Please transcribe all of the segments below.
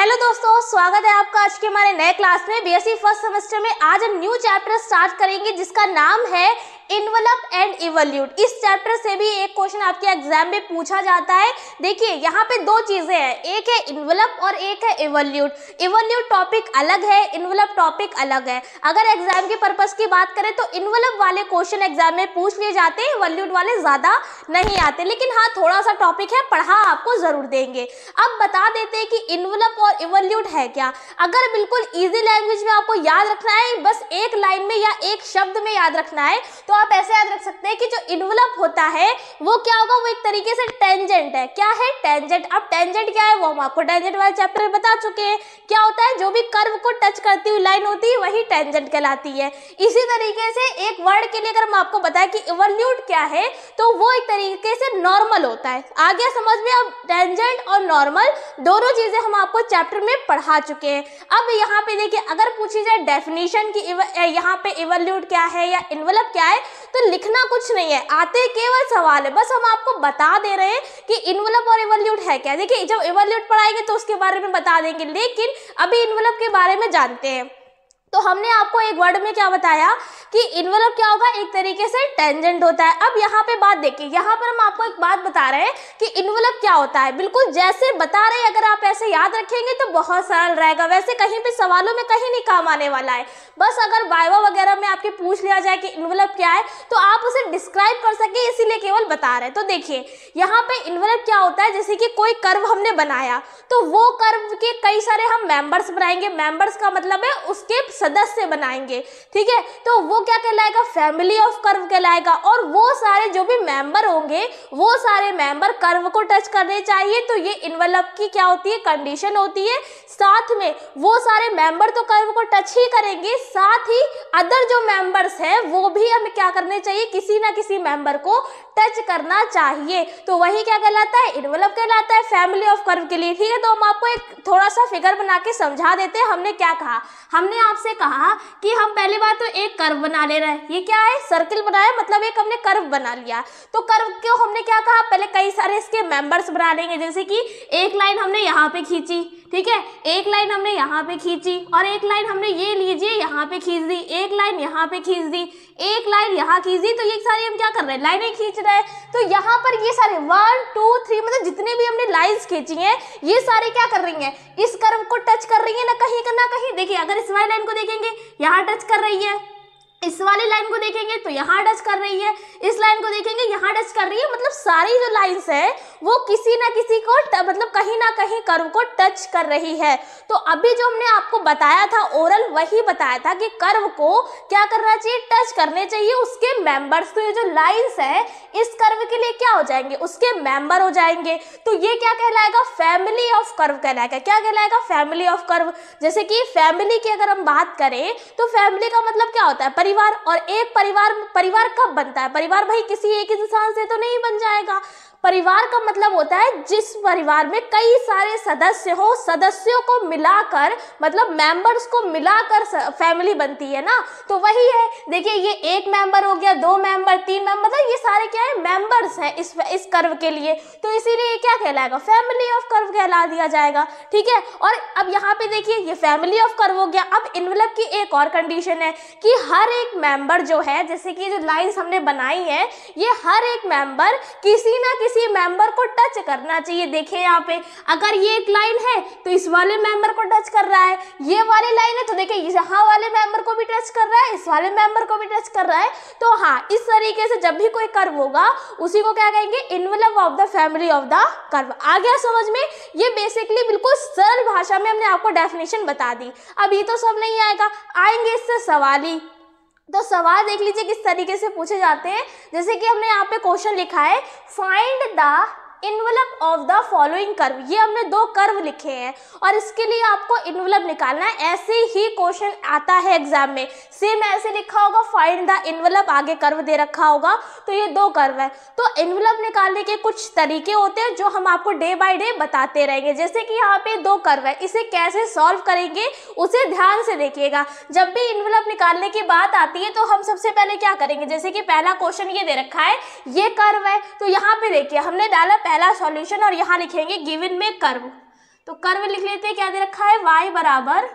hello दोस्तों स्वागत है आपका आज के हमारे नए क्लास में बीएससी फर्स्ट सेमेस्टर में आज हम न्यू चैप्टर स्टार्ट करेंगे जिसका नाम है इनवलप एंड इवोल्यूट इस चैप्टर से भी एक क्वेश्चन आपके एग्जाम में पूछा जाता है देखिए यहाँ पे दो चीजें हैं एक है इनवलप और एक है इवोल्यूट इवोल्यूट टॉपिक अलग है इनवलप टॉपिक अलग है अगर एग्जाम के पर्पज की बात करें तो इनवलप वाले क्वेश्चन एग्जाम में पूछ लिए जाते हैं इवोल्यूट वाले ज्यादा नहीं आते लेकिन हाँ थोड़ा सा टॉपिक है पढ़ा आपको जरूर देंगे अब बता देते हैं कि इनवलप और इवोल्यूट है क्या अगर बिल्कुल ईजी लैंग्वेज में आपको याद रखना है बस एक लाइन में या एक शब्द में याद रखना है तो आप ऐसे याद रख सकते हैं कि जो इनवलप होता है वो क्या होगा वो एक तरीके से टेंजेंट है क्या है टेंजेंट अब टेंजेंट क्या है वो हम आपको टेंजेंट वाले चैप्टर में बता चुके हैं क्या होता है जो भी कर्व को टच करती हुई लाइन होती है वही टेंजेंट कहलाती है इसी तरीके से एक वर्ड के लिए अगर हम आपको बताएं कि इवोल्यूट क्या है तो वो एक तरीके से नॉर्मल होता है आ गया समझ में अब टेंजेंट और नॉर्मल दोनों चीजें हम आपको चैप्टर में पढ़ा चुके हैं अब यहाँ पे देखिए अगर पूछी जाए डेफिनेशन की यहाँ पे इवोल्यूट क्या है या इन्वलप क्या है तो लिखना कुछ नहीं है आते केवल सवाल है बस हम आपको बता दे रहे हैं कि इनवलप और एवल्यूट है क्या देखिए जब एवल्यूट पढ़ाएंगे तो उसके बारे में बता देंगे लेकिन अभी इनवलप के बारे में जानते हैं तो हमने आपको एक वर्ड में क्या बताया कि इन्वेलप क्या होगा एक तरीके से टेंजेंट होता है अब यहाँ पे बात देखिए यहाँ पर हम आपको एक बात बता रहे हैं कि इन्वेलप क्या होता है बिल्कुल जैसे बता रहे अगर आप ऐसे याद रखेंगे तो बहुत सरल रहेगा वैसे कहीं पे सवालों में कहीं नहीं काम आने वाला है बस अगर वाइवा वगैरह में आपके पूछ लिया जाए कि इन्वेलप क्या है तो आप उसे डिस्क्राइब कर सके इसीलिए केवल बता रहे हैं तो देखिए यहाँ पे इन्वेलप क्या होता है जैसे कि कोई कर्व हमने बनाया तो वो कर्व के कई सारे हम मेंबर्स बनाएंगे मेंबर्स का मतलब है उसके सदस्य बनाएंगे ठीक है तो वो क्या कहलाएगा फैमिली ऑफ कर्व कहलाएगा और वो सारे जो भी मेंबर होंगे वो सारे मेंबर कर्व को टच करने चाहिए तो ये इनवेलप की क्या होती है कंडीशन होती है साथ में वो सारे मेंबर तो कर्व को टच ही करेंगे साथ ही अदर जो मेंबर्स हैं वो भी हमें क्या करने चाहिए किसी ना किसी मेंबर को टच करना चाहिए तो वही क्या कहलाता है इनवेलप कहलाता है फैमिली ऑफ कर्व के लिए ठीक है तो हम आपको एक थोड़ा सा फिगर बना के समझा देते हैं हमने क्या कहा हमने आपसे से कहा कि हम पहले बार तो एक कर्व बना ले रहे हैं ये क्या है सर्किल बनाया मतलब एक हमने कर्व बना लिया तो कर्व को हमने क्या कहा पहले कई सारे इसके मेंबर्स बना लेंगे जैसे कि एक लाइन हमने यहाँ पे खींची ठीक है एक लाइन हमने यहाँ पे खींची और एक लाइन हमने ये लीजिए यहाँ पे खींच दी एक लाइन यहाँ पे खींच दी एक लाइन यहाँ खींच दी तो ये सारी हम क्या कर रहे हैं लाइनें खींच रहे हैं तो यहाँ पर ये सारे वन टू थ्री मतलब जितने भी हमने लाइंस खींची हैं ये सारे क्या कर रही हैं इस कर्व को टच कर रही है ना कहीं ना कहीं देखिए अगर इस वाई लाइन को देखेंगे यहाँ टच कर रही है इस वाली लाइन को देखेंगे तो यहाँ टच कर रही है इस लाइन को देखेंगे यहाँ टच कर रही है मतलब सारी जो लाइंस है वो किसी ना किसी को मतलब कहीं ना कहीं कर्व को टच कर रही है तो अभी जो हमने आपको बताया था ओरल वही बताया था कि कर्व को क्या करना चाहिए टच करने चाहिए उसके मेंबर्स तो ये जो लाइन्स है इस कर्व के लिए क्या हो जाएंगे उसके मेंबर हो जाएंगे तो ये क्या कहलाएगा फैमिली ऑफ कर्व कहलाएगा क्या कहलाएगा फैमिली ऑफ कर्व जैसे कि फैमिली की अगर हम बात करें तो फैमिली का मतलब क्या होता है परिवार और एक परिवार परिवार कब बनता है परिवार भाई किसी एक इंसान से तो नहीं बन जाएगा परिवार का मतलब होता है जिस परिवार में कई सारे सदस्य हो सदस्यों को मिलाकर मतलब मेंबर्स को मिलाकर फैमिली बनती है ना तो वही है देखिए ये एक मेंबर हो गया दो मेंबर तीन मेंबर मतलब ये सारे क्या है मेंबर्स हैं इस इस कर्व के लिए तो इसीलिए क्या कहलाएगा फैमिली ऑफ कर्व कहला दिया जाएगा ठीक है और अब यहाँ पे देखिए ये फैमिली ऑफ कर्व हो गया अब इनवलप की एक और कंडीशन है कि हर एक मेंबर जो है जैसे कि जो लाइन्स हमने बनाई है ये हर एक मेंबर किसी ना किसी किसी मेंबर को टच करना चाहिए देखिए यहाँ पे अगर ये एक लाइन है तो इस वाले मेंबर को टच कर रहा है ये वाली लाइन है तो देखिये यहाँ वाले मेंबर को भी टच कर रहा है इस वाले मेंबर को भी टच कर रहा है तो हाँ इस तरीके से जब भी कोई कर्व होगा उसी को क्या कहेंगे envelope of the family of the curve आ गया समझ में ये बेसिकली बिल्कुल सरल भाषा में हमने आपको डेफिनेशन बता दी अभी तो सब नहीं आएगा आएंगे इससे सवाल ही तो सवाल देख लीजिए किस तरीके से पूछे जाते हैं जैसे कि हमने यहाँ पे क्वेश्चन लिखा है find the envelope of the following curve ये हमने दो कर्व लिखे हैं और इसके लिए आपको इनवलप निकालना है ऐसे ही क्वेश्चन आता है एग्जाम में सेम ऐसे लिखा होगा फाइंड द इनवलप आगे कर्व दे रखा होगा तो ये दो कर्व है तो इनवलप निकालने के कुछ तरीके होते हैं जो हम आपको डे बाय डे बताते रहेंगे जैसे कि यहाँ पे दो कर्व है इसे कैसे सॉल्व करेंगे उसे ध्यान से देखिएगा जब भी इनवलप निकालने की बात आती है तो हम सबसे पहले क्या करेंगे जैसे कि पहला क्वेश्चन ये दे रखा है ये कर्व है तो यहाँ पे देखिए हमने डाला पहला सॉल्यूशन और यहाँ लिखेंगे गिवन में कर्व तो कर्व लिख लेते हैं क्या दे रखा है वाई बराबर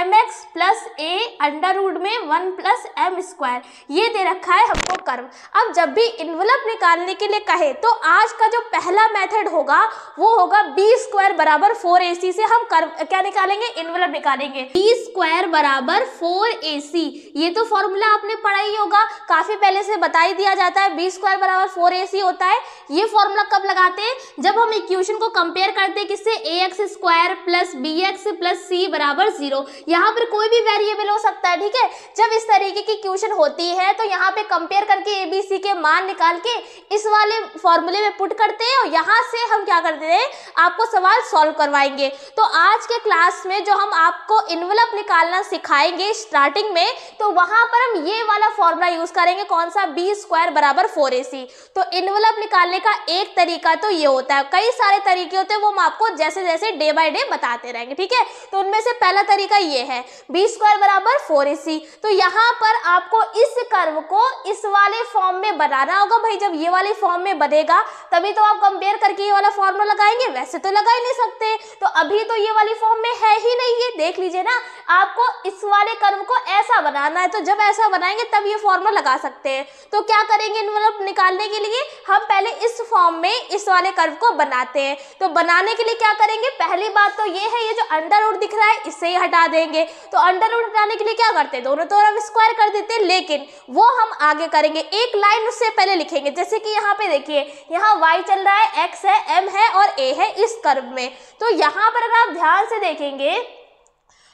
M x plus A under root में वन प्लस एम स्क्वायर ये दे रखा है हमको कर्व अब जब भी इन्वलप निकालने के लिए कहे तो आज का जो पहला मेथड होगा वो होगा बी स्क्वायर बराबर फोर ए सी से हम कर्व क्या निकालेंगे इन्वलप निकालेंगे बी स्क्वायर बराबर फोर ए सी ये तो फॉर्मूला आपने पढ़ा ही होगा काफी पहले से बता ही दिया जाता है बी स्क्वायर बराबर फोर ए सी होता है ये फॉर्मूला कब लगाते हैं जब हम इक्वेशन को कंपेयर करते हैं किससे A x square plus B x plus सी बराबर जीरो यहाँ पर कोई भी वेरिएबल हो सकता है ठीक है जब इस तरीके की क्वेश्चन होती है तो यहाँ पे कंपेयर करके सी के मान निकाल के इस वाले फॉर्मूले में पुट करते हैं और यहाँ से हम क्या करते हैं आपको सवाल सॉल्व करवाएंगे तो आज के क्लास में जो हम आपको इनवलप निकालना सिखाएंगे स्टार्टिंग में तो वहां पर हम ये वाला फॉर्मूला यूज करेंगे कौन सा बी स्क्वायर बराबर फोर ए सी तो इनवलप निकालने का एक तरीका तो ये होता है कई सारे तरीके होते हैं वो हम आपको जैसे जैसे डे बाय डे बताते रहेंगे ठीक है तो उनमें से पहला तरीका ये है बी स्क्वायर बराबर फोर ए सी तो यहाँ पर आपको इस कर्व को इस वाले फॉर्म में बनाना होगा भाई जब ये वाले फॉर्म में बनेगा तभी तो आप कंपेयर करके ये वाला फॉर्मूला लगाएंगे वैसे तो लगा ही नहीं सकते तो अभी तो ये वाली फॉर्म में है ही नहीं ये देख लीजिए ना आपको इस वाले कर्व को ऐसा बनाना है तो जब ऐसा बनाएंगे तब ये फॉर्मूला लगा सकते हैं तो क्या करेंगे इनवलप मतलब निकालने के लिए हम पहले इस फॉर्म में इस वाले कर्व को बनाते हैं तो बनाने के लिए क्या करेंगे पहली बात तो ये है ये जो अंडर दिख रहा है इसे ही हटा दे करेंगे तो अंडर रूट हटाने के लिए क्या करते हैं दोनों तरफ तो स्क्वायर कर देते हैं लेकिन वो हम आगे करेंगे एक लाइन उससे पहले लिखेंगे जैसे कि यहाँ पे देखिए यहाँ वाई चल रहा है एक्स है एम है और ए है इस कर्व में तो यहाँ पर अगर आप ध्यान से देखेंगे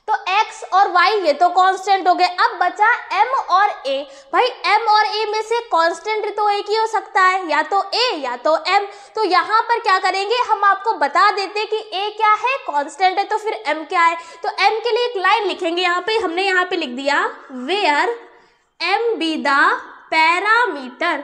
तो x और y ये तो कांस्टेंट हो गए अब बचा m और a भाई m और a में से कांस्टेंट तो एक ही हो सकता है या तो a या तो m तो यहाँ पर क्या करेंगे हम आपको बता देते कि a क्या है कांस्टेंट है तो फिर m क्या है तो m के लिए एक लाइन लिखेंगे यहाँ पे हमने यहाँ पे लिख दिया where M be the parameter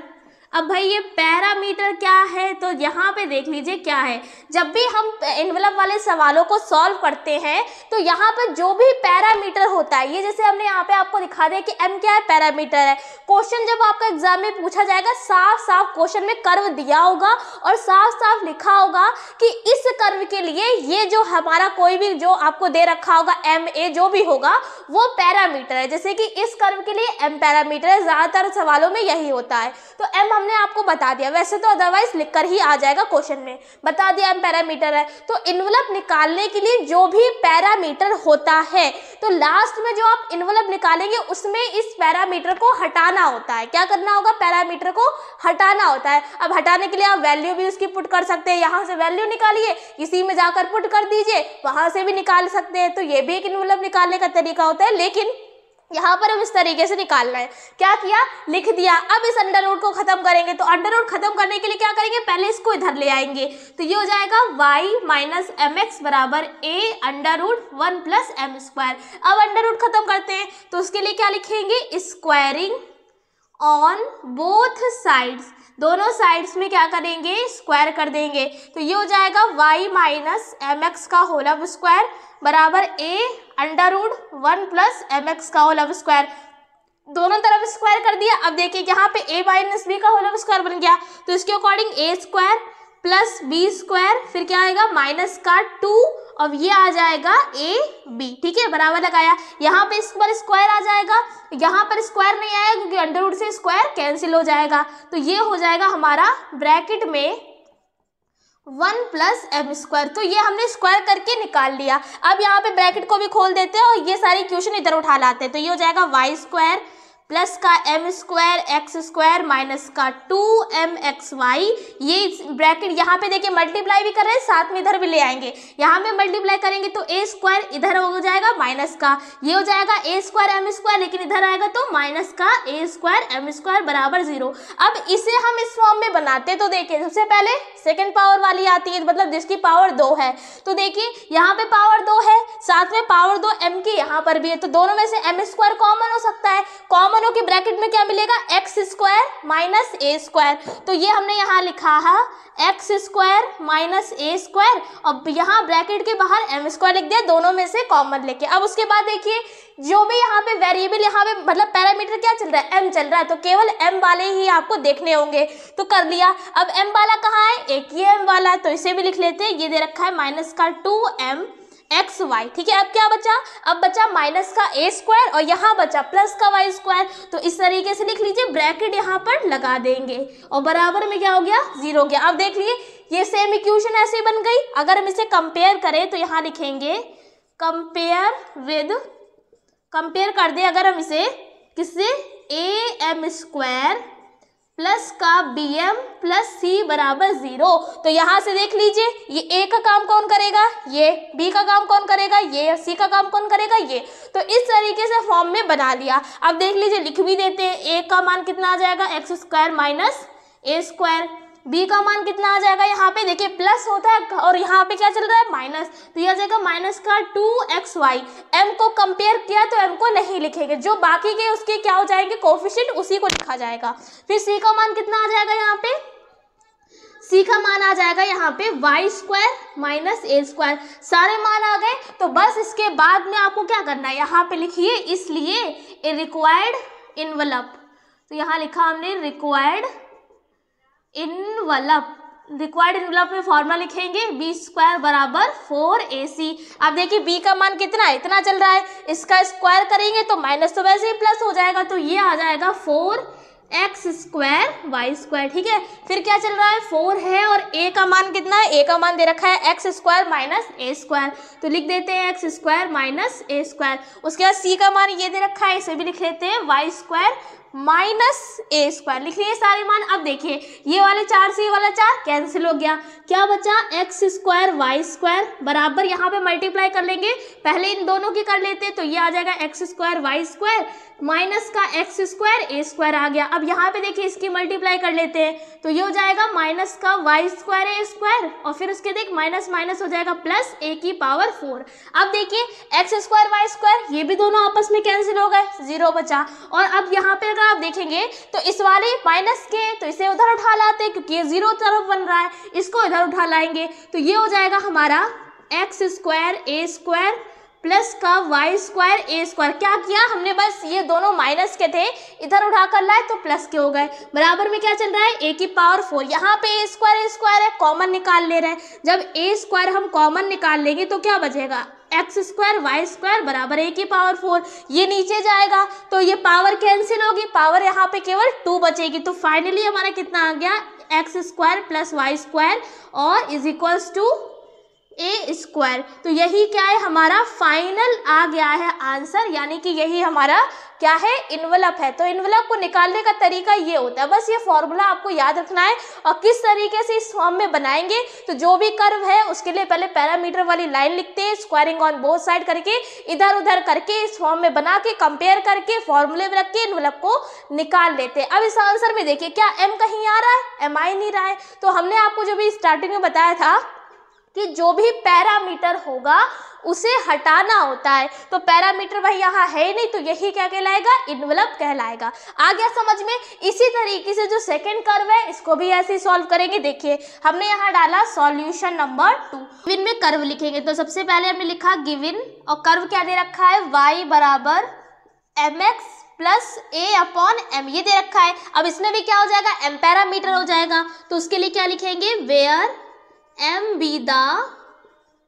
अब भाई ये पैरामीटर क्या है तो यहाँ पे देख लीजिए क्या है जब भी हम एनवलप वाले सवालों को सॉल्व करते हैं तो यहाँ पर जो भी पैरामीटर होता है ये जैसे हमने यहाँ पे आपको दिखा दिया कि एम क्या है पैरामीटर है क्वेश्चन जब आपका एग्जाम में पूछा जाएगा साफ साफ क्वेश्चन में कर्व दिया होगा और साफ साफ लिखा होगा कि इस कर्व के लिए ये जो हमारा कोई भी जो आपको दे रखा होगा एम ए जो भी होगा वो पैरामीटर है जैसे कि इस कर्व के लिए एम पैरामीटर है ज़्यादातर सवालों में यही होता है तो एम हम हमने आपको बता दिया वैसे तो अदरवाइज लिख कर ही आ जाएगा क्वेश्चन में बता दिया हम पैरामीटर है तो इन्वलप निकालने के लिए जो भी पैरामीटर होता है तो लास्ट में जो आप इन्वलप निकालेंगे उसमें इस पैरामीटर को हटाना होता है क्या करना होगा पैरामीटर को हटाना होता है अब हटाने के लिए आप वैल्यू भी उसकी पुट कर सकते हैं यहाँ से वैल्यू निकालिए इसी में जाकर पुट कर दीजिए वहाँ से भी निकाल सकते हैं तो ये भी एक इन्वलप निकालने का तरीका होता है लेकिन यहाँ पर हम इस तरीके से निकालना है क्या किया लिख दिया अब इस अंडर रूट को खत्म करेंगे तो अंडर रूट खत्म करने के लिए क्या करेंगे पहले इसको इधर ले आएंगे तो ये हो जाएगा y माइनस एम एक्स बराबर A under root one plus M square अब अंडर रूट खत्म करते हैं तो उसके लिए क्या लिखेंगे स्क्वायरिंग ऑन बोथ साइड्स दोनों साइड्स में क्या करेंगे स्क्वायर कर देंगे तो ये हो जाएगा y माइनस एम एक्स का होल ऑफ स्क्वायर बराबर A under root one plus M X का होल स्क्वायर दोनों तरफ स्क्वायर कर दिया अब देखिए यहाँ पे ए माइनस बी का होल स्क्वायर बन गया तो इसके according A square plus B square फिर क्या आएगा माइनस का टू अब ये आ जाएगा ए बी ठीक है बराबर लगाया यहाँ पे इस पर स्क्वायर आ जाएगा यहाँ पर स्क्वायर नहीं आएगा क्योंकि अंडरवुड से स्क्वायर कैंसिल हो जाएगा तो ये हो जाएगा हमारा ब्रैकेट में वन प्लस एम स्क्वायर तो ये हमने स्क्वायर करके निकाल लिया अब यहाँ पे ब्रैकेट को भी खोल देते हैं और ये सारी क्वेश्चन इधर उठा लाते हैं तो ये हो जाएगा वाई स्क्वायर प्लस का M square x square minus का टू एम एक्स वाई ये ब्रैकेट यहाँ पे देखिए मल्टीप्लाई भी कर रहे हैं साथ में इधर भी ले आएंगे यहाँ पे मल्टीप्लाई करेंगे तो ए स्क्वायर इधर हो जाएगा माइनस का ये हो जाएगा ए स्क्वायर एम स्क्वायर लेकिन इधर आएगा तो माइनस का ए स्क्वायर एम स्क्वायर बराबर जीरो अब इसे हम इस फॉर्म में बनाते तो देखिए सबसे पहले सेकेंड पावर वाली आती है मतलब जिसकी पावर दो है तो देखिए यहाँ पे पावर दो है साथ में पावर दो एम की यहाँ पर भी है तो दोनों में से एम स्क्वायर कॉमन हो सकता है कॉमन दोनों के ब्रैकेट में क्या मिलेगा एक्स स्क्वायर माइनस ए स्क्वायर तो ये हमने यहाँ लिखा है एक्स स्क्वायर माइनस ए स्क्वायर अब यहाँ ब्रैकेट के बाहर एम स्क्वायर लिख दिया दोनों में से कॉमन लेके अब उसके बाद देखिए जो भी यहाँ पे वेरिएबल यहाँ पे मतलब पैरामीटर क्या चल रहा है एम चल रहा है तो केवल एम वाले ही आपको देखने होंगे तो कर लिया अब एम वाला कहाँ है एक ही एम वाला है तो इसे भी लिख लेते हैं ये दे रखा है माइनस का टू एम एक्स वाई ठीक है अब क्या बचा अब बचा माइनस का ए स्क्वायर और यहाँ बचा प्लस का वाई स्क्वायर तो इस तरीके से लिख लीजिए ब्रैकेट यहाँ पर लगा देंगे और बराबर में क्या हो गया जीरो हो गया अब देख लीजिए ये सेम इक्वेशन ऐसे बन गई अगर हम इसे कंपेयर करें तो यहाँ लिखेंगे कंपेयर विद कंपेयर कर दें अगर हम इसे किससे ए एम स्क्वायर प्लस का बी एम प्लस सी बराबर जीरो तो यहां से देख लीजिए ये ए का काम कौन करेगा ये बी का काम कौन करेगा ये सी का काम कौन करेगा ये तो इस तरीके से फॉर्म में बना लिया अब देख लीजिए लिख भी देते हैं ए का मान कितना आ जाएगा एक्स स्क्वायर माइनस ए स्क्वायर बी का मान कितना आ जाएगा यहाँ पे देखिए प्लस होता है और यहाँ पे क्या चल रहा है माइनस तो यह जाएगा माइनस का टू एक्स वाई एम को कंपेयर किया तो एम को नहीं लिखेंगे जो बाकी के उसके क्या हो जाएंगे कोफिशियंट उसी को लिखा जाएगा फिर सी का मान कितना आ जाएगा यहाँ पे सी का मान आ जाएगा यहाँ पे वाई स्क्वायर माइनस ए स्क्वायर सारे मान आ गए तो बस इसके बाद में आपको क्या करना है यहाँ पे लिखिए इसलिए ए रिक्वायर्ड इनवलप तो यहाँ लिखा हमने रिक्वायर्ड इनवलप रिक्वायर्ड इनवलप में फॉर्मूला लिखेंगे बी स्क्वायर बराबर फोर ए सी आप देखिए बी का मान कितना है इतना चल रहा है इसका स्क्वायर करेंगे तो माइनस तो वैसे ही प्लस हो जाएगा तो ये आ जाएगा four x square y square ठीक है फिर क्या चल रहा है फोर है और ए का मान कितना है ए का मान दे रखा है एक्स स्क्वायर माइनस ए स्क्वायर तो लिख देते हैं एक्स स्क्वायर माइनस ए स्क्वायर उसके बाद सी का मान ये दे रखा है इसे भी लिख लेते हैं वाई स्क्वायर माइनस ए स्क्वायर लिख लिए सारे मान अब देखिए ये वाले चार से ये वाला चार कैंसिल हो गया क्या बचा एक्स स्क्वायर वाई स्क्वायर बराबर यहाँ पे मल्टीप्लाई कर लेंगे पहले इन दोनों की कर लेते हैं तो ये आ जाएगा x square y square minus का एक्स स्क्वायर ए स्क्वायर आ गया अब यहाँ पे देखिए इसकी मल्टीप्लाई कर लेते हैं तो ये हो जाएगा माइनस का वाई स्क्वायर ए स्क्वायर और फिर उसके देख माइनस माइनस हो जाएगा प्लस ए की पावर फोर अब देखिए एक्स स्क्वायर वाई स्क्वायर ये भी दोनों आपस में कैंसिल हो गए जीरो बचा और अब यहाँ पे अगर आप देखेंगे तो इस वाले माइनस के तो इसे उधर उठा लाते क्योंकि ये जीरो तरफ बन रहा है इसको इधर उठा लाएंगे तो ये हो जाएगा हमारा x square a square plus का वाई स्क्वायर ए स्क्वायर क्या किया हमने बस ये दोनों माइनस के थे इधर उठा कर लाए तो प्लस के हो गए बराबर में क्या चल रहा है ए की पावर फोर यहाँ पे ए स्क्वायर ए स्क्वायर है कॉमन निकाल ले रहे हैं जब ए स्क्वायर हम कॉमन निकाल लेंगे तो क्या बचेगा एक्स स्क्वायर वाई स्क्वायर बराबर ए की पावर फोर ये नीचे जाएगा तो ये पावर कैंसिल होगी पावर यहाँ पे केवल टू बचेगी तो फाइनली हमारा कितना आ गया x square plus y square और is equals to a square तो यही क्या है हमारा फाइनल आ गया है आंसर यानी कि यही हमारा क्या है इनवलप है तो इनवलप को निकालने का तरीका ये होता है बस ये फॉर्मूला आपको याद रखना है और किस तरीके से इस फॉर्म में बनाएंगे तो जो भी कर्व है उसके लिए पहले पैरामीटर वाली लाइन लिखते हैं स्क्वायरिंग ऑन बोथ साइड करके इधर उधर करके इस फॉर्म में बना के कंपेयर करके फॉर्मूले में रख के इनवलप को निकाल लेते हैं अब इस आंसर में देखिए क्या एम कहीं आ रहा है एम आई नहीं रहा है तो हमने आपको जो भी स्टार्टिंग में बताया था कि जो भी पैरामीटर होगा उसे हटाना होता है तो पैरामीटर वही यहाँ है ही नहीं तो यही क्या कहलाएगा इनवलप कहलाएगा आ गया समझ में इसी तरीके से जो सेकंड कर्व है इसको भी ऐसे सॉल्व करेंगे देखिए हमने यहाँ डाला सॉल्यूशन नंबर टू गिविन में कर्व लिखेंगे तो सबसे पहले हमने लिखा गिविन और कर्व क्या दे रखा है वाई बराबर M x plus a upon m ये दे रखा है अब इसमें भी क्या हो जाएगा एम पैरामीटर हो जाएगा तो उसके लिए क्या लिखेंगे where M be the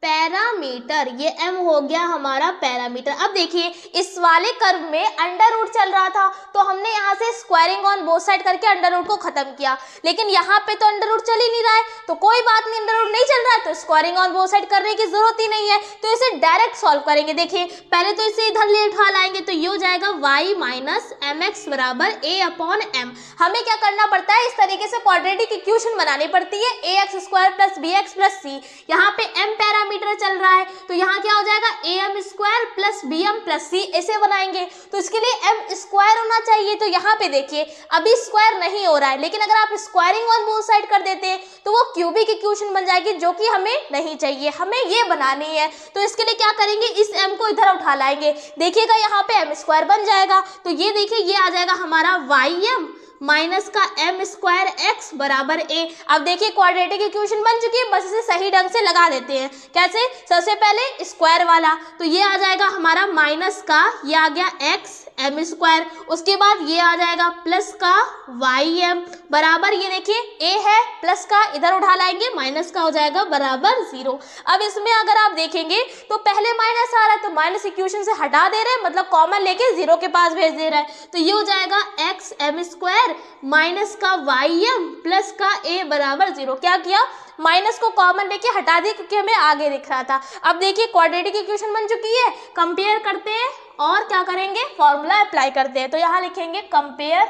parameter ये एम हो गया हमारा पैरामीटर अब देखिए इस वाले कर्व में अंडर रूट चल रहा था तो हमने यहाँ से स्क्वायरिंग ऑन बोथ साइड करके अंडर रूट को खत्म किया लेकिन यहाँ पे तो अंडर रूट चल ही नहीं रहा है तो कोई बात नहीं अंडर रूट नहीं चल रहा है तो स्क्वायरिंग ऑन बोथ साइड करने की जरूरत ही नहीं है तो इसे डायरेक्ट सॉल्व करेंगे देखिए पहले तो इसे इधर ले उठा लाएंगे तो ये हो जाएगा वाई माइनस एम एक्स बराबर ए अपॉन एम हमें क्या करना पड़ता है इस तरीके से क्वाड्रेटिक इक्वेशन बनानी पड़ती है a x square plus B x plus c यहाँ पे एम पैरामीटर मीटर चल रहा है तो यहाँ क्या हो जाएगा a M square plus b M plus c ऐसे बनाएंगे तो इसके लिए एम स्क्वायर होना चाहिए तो यहाँ पे देखिए अभी स्क्वायर नहीं हो रहा है लेकिन अगर आप स्क्वायरिंग ऑन बोथ साइड कर देते हैं तो वो क्यूबिक इक्वेशन बन जाएगी जो कि हमें नहीं चाहिए हमें ये बनानी है तो इसके लिए क्या करेंगे इस एम को इधर उठा लाएंगे देखिएगा यहाँ पे एम स्क्वायर बन जाएगा तो ये देखिए ये आ जाएगा हमारा वाई एम माइनस का एम स्क्वायर एक्स बराबर ए अब देखिए क्वाड्रेटिक इक्वेशन बन चुकी है बस इसे सही ढंग से लगा देते हैं कैसे सबसे पहले स्क्वायर वाला तो ये आ जाएगा हमारा माइनस का ये आ गया एक्स एम स्क्वायर उसके बाद ये आ जाएगा प्लस का वाई एम बराबर ये देखिए ए है प्लस का इधर उठा लाएंगे माइनस का हो जाएगा बराबर जीरो अब इसमें अगर आप देखेंगे तो पहले माइनस आ रहा है तो माइनस इक्वेशन से हटा दे रहे हैं मतलब कॉमन लेके जीरो के पास भेज दे रहा है तो ये हो जाएगा एक्स एम स्क्वायर माइनस का वाई एम प्लस का ए बराबर जीरो क्या किया माइनस को कॉमन लेके हटा दिया क्योंकि हमें आगे दिख रहा था अब देखिए क्वाड्रेटिक इक्वेशन बन चुकी है कंपेयर करते हैं और क्या करेंगे फॉर्मूला अप्लाई करते हैं तो यहाँ लिखेंगे कंपेयर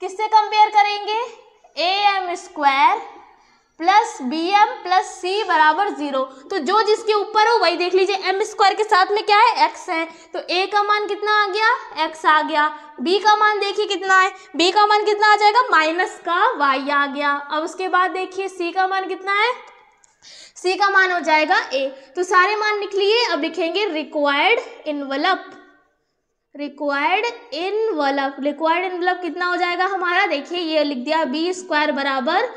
किससे कंपेयर करेंगे a M square plus b M plus सी बराबर जीरो तो जो जिसके ऊपर हो वही देख लीजिए एम स्क्वायर के साथ में क्या है एक्स है तो ए का मान कितना आ गया एक्स आ गया बी का मान देखिए कितना है बी का मान कितना आ जाएगा माइनस का वाई आ गया अब उसके बाद देखिए सी का मान कितना है सी का मान हो जाएगा ए तो सारे मान निकलिए अब लिखेंगे required envelope required envelope required envelope कितना हो जाएगा हमारा देखिए ये लिख दिया बी स्क्वायर बराबर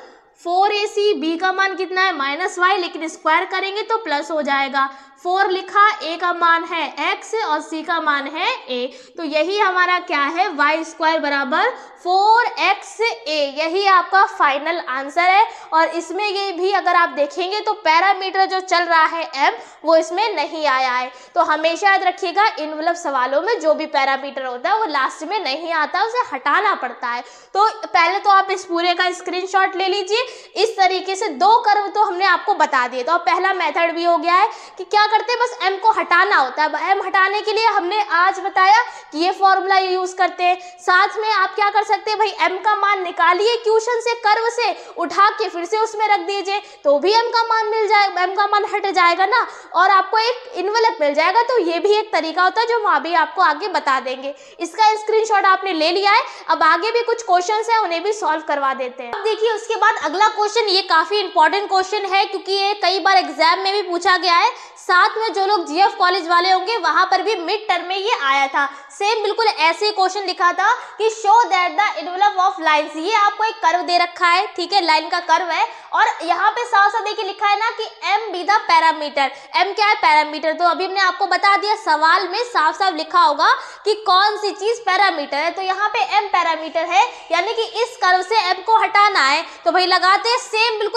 फोर ए सी बी का मान कितना है माइनस वाई लेकिन स्क्वायर करेंगे तो प्लस हो जाएगा फोर लिखा ए का मान है एक्स और सी का मान है ए तो यही हमारा क्या है वाई स्क्वायर बराबर फोर एक्स ए यही आपका फाइनल आंसर है और इसमें ये भी अगर आप देखेंगे तो पैरामीटर जो चल रहा है एम वो इसमें नहीं आया है तो हमेशा याद रखिएगा इन मतलब सवालों में जो भी पैरामीटर होता है वो लास्ट में नहीं आता उसे हटाना पड़ता है तो पहले तो आप इस पूरे का शॉट ले लीजिए इस तरीके से दो कर्व तो हमने आपको बता दिए तो अब पहला मेथड भी हो गया है कि क्या करते हैं बस एम को हटाना होता है एम हटाने के लिए हमने आज बताया कि ये फॉर्मूला यूज करते हैं साथ में आप क्या कर सकते हैं भाई एम का मान निकालिए क्यूशन से कर्व से उठा के फिर से उसमें रख दीजिए तो भी एम का मान मिल जाए एम का मान हट जाएगा ना और आपको एक इन्वलप मिल जाएगा तो ये भी एक तरीका होता है जो वहाँ भी आपको आगे बता देंगे इसका स्क्रीन आपने ले लिया है अब आगे भी कुछ क्वेश्चन है उन्हें भी सॉल्व करवा देते हैं अब देखिए उसके बाद अगला अगला क्वेश्चन ये काफ़ी इंपॉर्टेंट क्वेश्चन है क्योंकि ये कई बार एग्जाम में भी पूछा गया है साथ में जो लोग जीएफ कॉलेज वाले होंगे वहां पर भी मिड टर्म में ये आया था सेम बिल्कुल ऐसे क्वेश्चन लिखा था कि show that the envelope of lines ये आपको एक कर्व दे रखा है ठीक है लाइन का कर्व है और यहाँ पे साथ साथ देखिए लिखा है ना कि m be the parameter m क्या है पैरामीटर तो अभी हमने आपको बता दिया सवाल में साफ साफ लिखा होगा कि कौन सी चीज पैरामीटर है तो यहाँ पे एम पैरामीटर है यानी कि इस कर्व से एम को हटाना है तो भाई लगाते हैं सेम बिल्कुल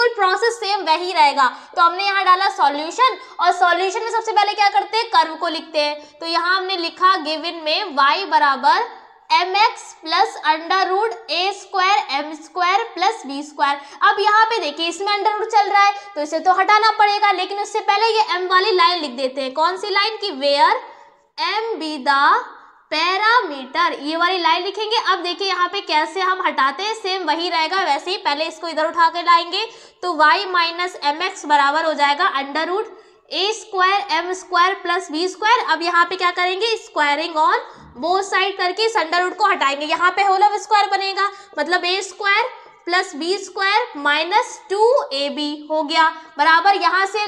तो सेम वही रहेगा तो हमने यहाँ डाला सॉल्यूशन और सॉल्यूशन में सबसे पहले क्या करते हैं कर्व को लिखते हैं तो यहाँ हमने लिखा गिवन में वाई बराबर M x plus under root a square M square plus B square अब यहाँ पे देखिए इसमें अंडर रूड चल रहा है तो इसे तो हटाना पड़ेगा लेकिन उससे पहले ये m वाली लाइन लिख देते हैं कौन सी लाइन की where m be the parameter ये वाली लाइन लिखेंगे अब देखिए यहाँ पे कैसे हम हटाते हैं सेम वही रहेगा वैसे ही पहले इसको इधर उठा कर लाएंगे तो वाई माइनस एम एक्स बराबर हो जाएगा under root a square M square plus B square अब यहाँ पे क्या करेंगे स्क्वायरिंग ऑन बोथ साइड करके इस अंडर रूट को हटाएंगे यहाँ पे होल ऑफ स्क्वायर बनेगा मतलब a square plus B square minus two a b हो गया बराबर यहाँ से